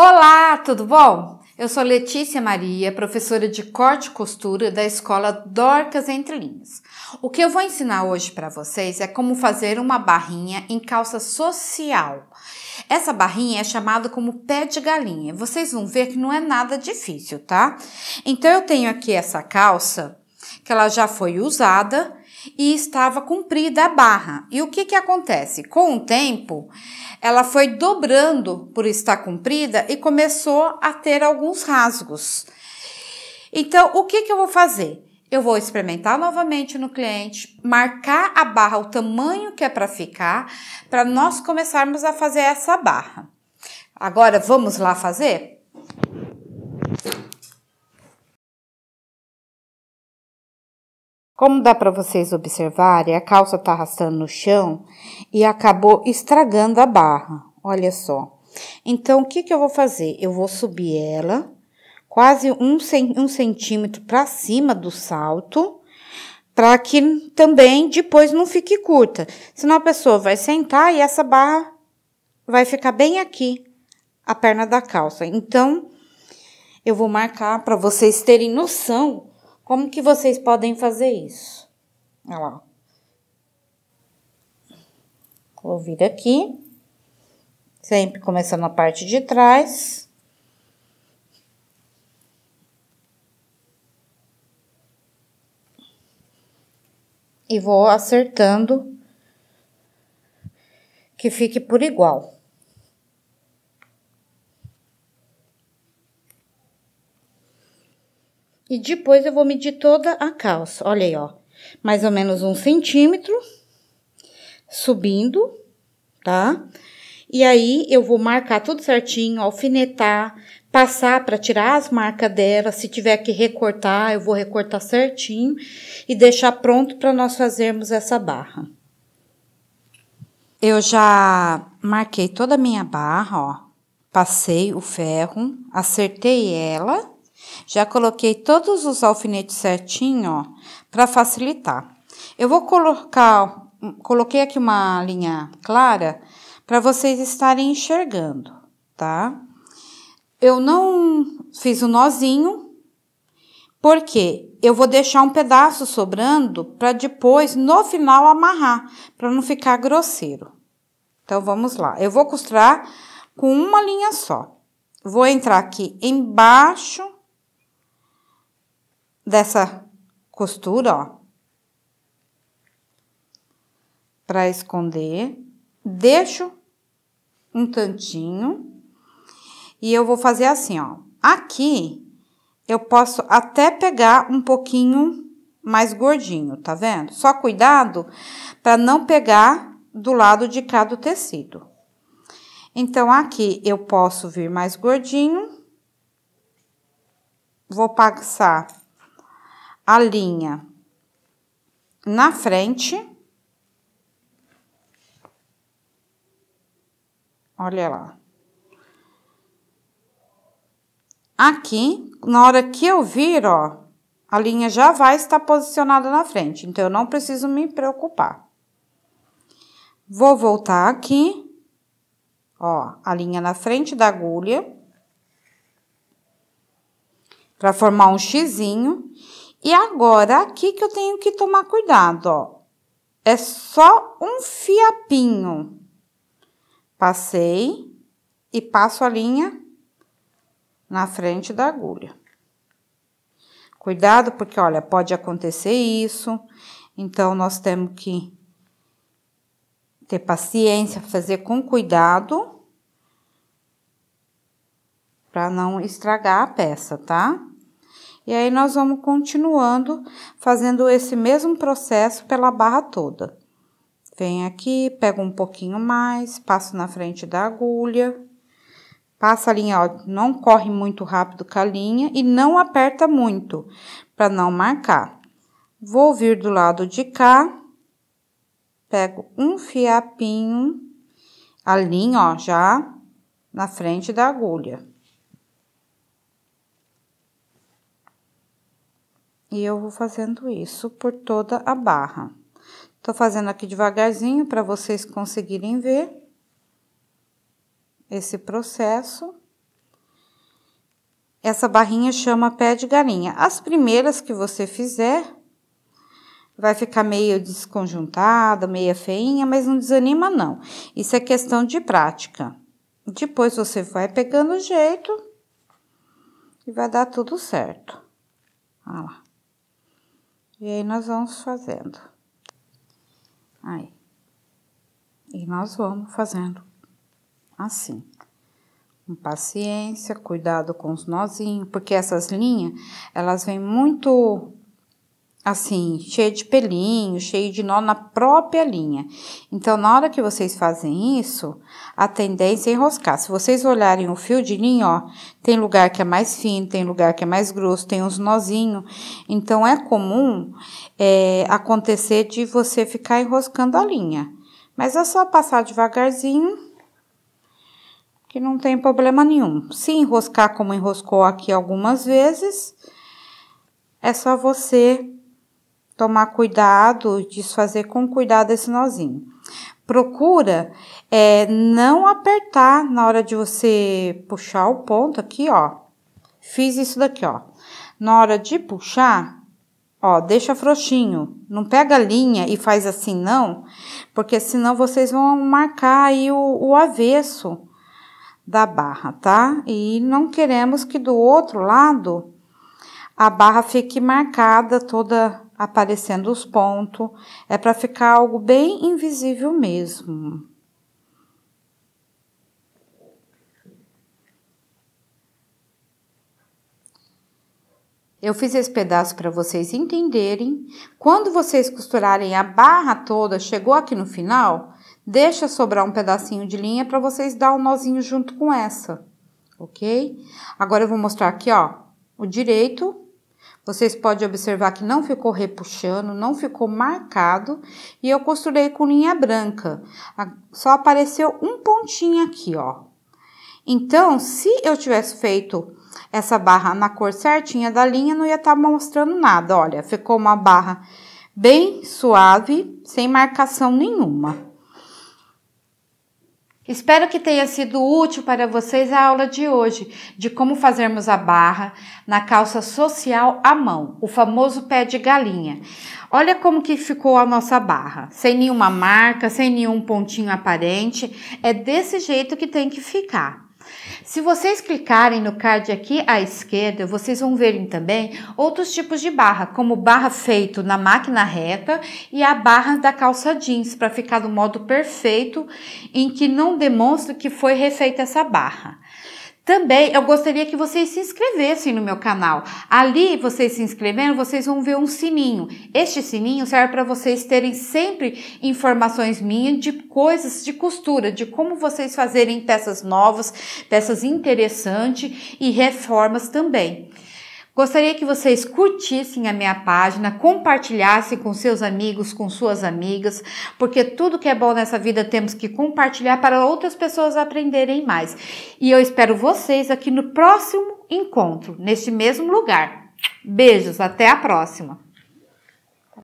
Olá, tudo bom? Eu sou Letícia Maria, professora de corte e costura da escola Dorcas Entre Linhas. O que eu vou ensinar hoje para vocês é como fazer uma barrinha em calça social. Essa barrinha é chamada como pé de galinha. Vocês vão ver que não é nada difícil, tá? Então eu tenho aqui essa calça que ela já foi usada e estava cumprida a barra. E o que, que acontece? Com o tempo, ela foi dobrando por estar cumprida e começou a ter alguns rasgos. Então, o que, que eu vou fazer? Eu vou experimentar novamente no cliente, marcar a barra, o tamanho que é para ficar, para nós começarmos a fazer essa barra. Agora, vamos lá fazer? Como dá para vocês observarem, a calça está arrastando no chão e acabou estragando a barra. Olha só. Então, o que, que eu vou fazer? Eu vou subir ela quase um, um centímetro para cima do salto, para que também depois não fique curta. Senão a pessoa vai sentar e essa barra vai ficar bem aqui, a perna da calça. Então, eu vou marcar para vocês terem noção como que vocês podem fazer isso? Olha lá. Vou vir aqui, sempre começando a parte de trás. E vou acertando que fique por igual. E depois eu vou medir toda a calça. Olha aí, ó. Mais ou menos um centímetro. Subindo, tá? E aí, eu vou marcar tudo certinho, alfinetar, passar para tirar as marcas dela. Se tiver que recortar, eu vou recortar certinho e deixar pronto para nós fazermos essa barra. Eu já marquei toda a minha barra, ó. Passei o ferro, acertei ela já coloquei todos os alfinetes certinho, ó, para facilitar. Eu vou colocar, hum, coloquei aqui uma linha clara para vocês estarem enxergando, tá? Eu não fiz o um nozinho, porque eu vou deixar um pedaço sobrando para depois, no final, amarrar, para não ficar grosseiro. Então, vamos lá. Eu vou costurar com uma linha só. Vou entrar aqui embaixo dessa costura, ó. Para esconder, deixo um tantinho e eu vou fazer assim, ó. Aqui eu posso até pegar um pouquinho mais gordinho, tá vendo? Só cuidado para não pegar do lado de cá do tecido. Então, aqui eu posso vir mais gordinho. Vou passar a linha na frente. Olha lá. Aqui, na hora que eu vir, ó, a linha já vai estar posicionada na frente, então eu não preciso me preocupar. Vou voltar aqui, ó, a linha na frente da agulha, para formar um xizinho, e agora aqui que eu tenho que tomar cuidado, ó. É só um fiapinho. Passei e passo a linha na frente da agulha. Cuidado, porque olha, pode acontecer isso. Então, nós temos que ter paciência, fazer com cuidado para não estragar a peça, tá? E aí nós vamos continuando fazendo esse mesmo processo pela barra toda. Venho aqui, pego um pouquinho mais, passo na frente da agulha, passa a linha, ó, não corre muito rápido com a linha e não aperta muito para não marcar. Vou vir do lado de cá, pego um fiapinho, a linha, ó, já na frente da agulha. E eu vou fazendo isso por toda a barra. Tô fazendo aqui devagarzinho para vocês conseguirem ver esse processo. Essa barrinha chama pé de galinha. As primeiras que você fizer, vai ficar meio desconjuntada, meia feinha, mas não desanima não. Isso é questão de prática. Depois você vai pegando o jeito e vai dar tudo certo. Olha ah lá. E aí nós vamos fazendo. Aí. E nós vamos fazendo assim. Com paciência, cuidado com os nozinhos, porque essas linhas, elas vêm muito assim, cheia de pelinho, cheio de nó na própria linha. Então, na hora que vocês fazem isso, a tendência é enroscar. Se vocês olharem o fio de linha, ó, tem lugar que é mais fino, tem lugar que é mais grosso, tem uns nozinhos. Então, é comum é, acontecer de você ficar enroscando a linha. Mas é só passar devagarzinho, que não tem problema nenhum. Se enroscar como enroscou aqui algumas vezes, é só você tomar cuidado, desfazer com cuidado esse nozinho. Procura é, não apertar na hora de você puxar o ponto aqui, ó. Fiz isso daqui, ó. Na hora de puxar, ó, deixa frouxinho. Não pega a linha e faz assim, não, porque senão vocês vão marcar aí o, o avesso da barra, tá? E não queremos que do outro lado a barra fique marcada toda aparecendo os pontos, é para ficar algo bem invisível mesmo. Eu fiz esse pedaço para vocês entenderem. Quando vocês costurarem a barra toda, chegou aqui no final, deixa sobrar um pedacinho de linha para vocês dar um nozinho junto com essa, ok? Agora eu vou mostrar aqui, ó, o direito vocês podem observar que não ficou repuxando, não ficou marcado e eu costurei com linha branca. Só apareceu um pontinho aqui, ó. Então, se eu tivesse feito essa barra na cor certinha da linha, não ia estar tá mostrando nada. Olha, ficou uma barra bem suave, sem marcação nenhuma. Espero que tenha sido útil para vocês a aula de hoje de como fazermos a barra na calça social à mão, o famoso pé de galinha. Olha como que ficou a nossa barra, sem nenhuma marca, sem nenhum pontinho aparente, é desse jeito que tem que ficar. Se vocês clicarem no card aqui à esquerda, vocês vão verem também outros tipos de barra, como barra feito na máquina reta e a barra da calça jeans, para ficar no modo perfeito, em que não demonstra que foi refeita essa barra. Também eu gostaria que vocês se inscrevessem no meu canal. Ali, vocês se inscrevendo, vocês vão ver um sininho. Este sininho serve para vocês terem sempre informações minhas de coisas de costura, de como vocês fazerem peças novas, peças interessantes e reformas também. Gostaria que vocês curtissem a minha página, compartilhassem com seus amigos, com suas amigas, porque tudo que é bom nessa vida temos que compartilhar para outras pessoas aprenderem mais. E eu espero vocês aqui no próximo encontro, neste mesmo lugar. Beijos, até a próxima!